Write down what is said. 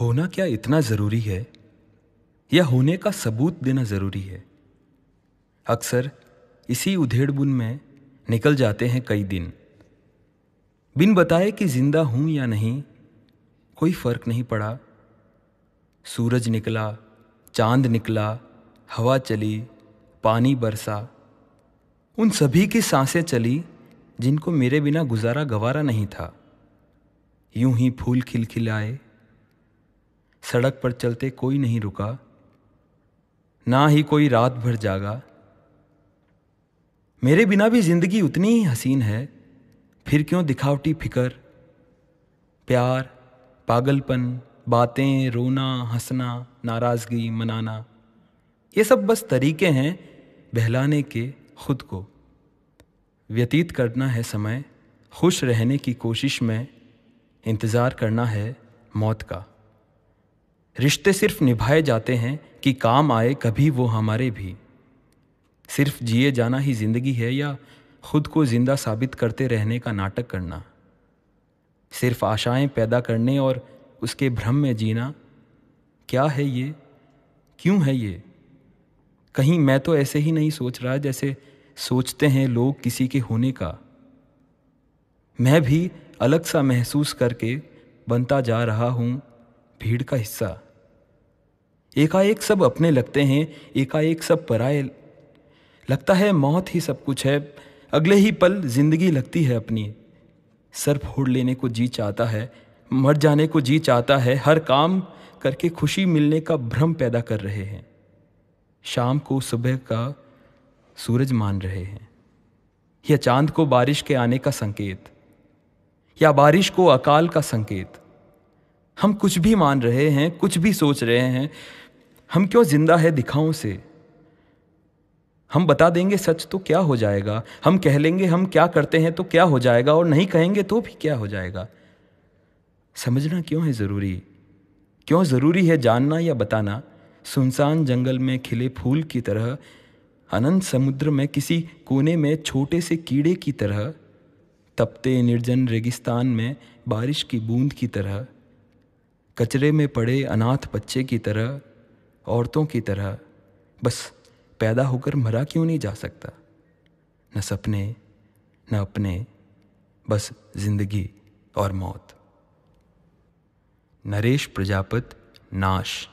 होना क्या इतना ज़रूरी है या होने का सबूत देना ज़रूरी है अक्सर इसी उधेड़बुन में निकल जाते हैं कई दिन बिन बताए कि जिंदा हूं या नहीं कोई फर्क नहीं पड़ा सूरज निकला चांद निकला हवा चली पानी बरसा उन सभी की सांसें चली जिनको मेरे बिना गुजारा गवारा नहीं था यूं ही फूल खिलखिलाए सड़क पर चलते कोई नहीं रुका ना ही कोई रात भर जागा मेरे बिना भी जिंदगी उतनी ही हसीन है फिर क्यों दिखावटी फिकर प्यार पागलपन बातें रोना हंसना नाराज़गी मनाना ये सब बस तरीके हैं बहलाने के खुद को व्यतीत करना है समय खुश रहने की कोशिश में इंतज़ार करना है मौत का रिश्ते सिर्फ निभाए जाते हैं कि काम आए कभी वो हमारे भी सिर्फ जिए जाना ही जिंदगी है या खुद को जिंदा साबित करते रहने का नाटक करना सिर्फ आशाएं पैदा करने और उसके भ्रम में जीना क्या है ये क्यों है ये कहीं मैं तो ऐसे ही नहीं सोच रहा जैसे सोचते हैं लोग किसी के होने का मैं भी अलग सा महसूस करके बनता जा रहा हूँ भीड़ का हिस्सा एकाएक सब अपने लगते हैं एकाएक सब पराए लगता है मौत ही सब कुछ है अगले ही पल जिंदगी लगती है अपनी सर फोड़ लेने को जी चाहता है मर जाने को जी चाहता है हर काम करके खुशी मिलने का भ्रम पैदा कर रहे हैं शाम को सुबह का सूरज मान रहे हैं या चांद को बारिश के आने का संकेत या बारिश को अकाल का संकेत हम कुछ भी मान रहे हैं कुछ भी सोच रहे हैं हम क्यों जिंदा है दिखाओं से हम बता देंगे सच तो क्या हो जाएगा हम कह लेंगे हम क्या करते हैं तो क्या हो जाएगा और नहीं कहेंगे तो भी क्या हो जाएगा समझना क्यों है ज़रूरी क्यों ज़रूरी है जानना या बताना सुनसान जंगल में खिले फूल की तरह अनंत समुद्र में किसी कोने में छोटे से कीड़े की तरह तपते निर्जन रेगिस्तान में बारिश की बूंद की तरह कचरे में पड़े अनाथ बच्चे की तरह औरतों की तरह बस पैदा होकर मरा क्यों नहीं जा सकता न सपने न अपने बस जिंदगी और मौत नरेश प्रजापत नाश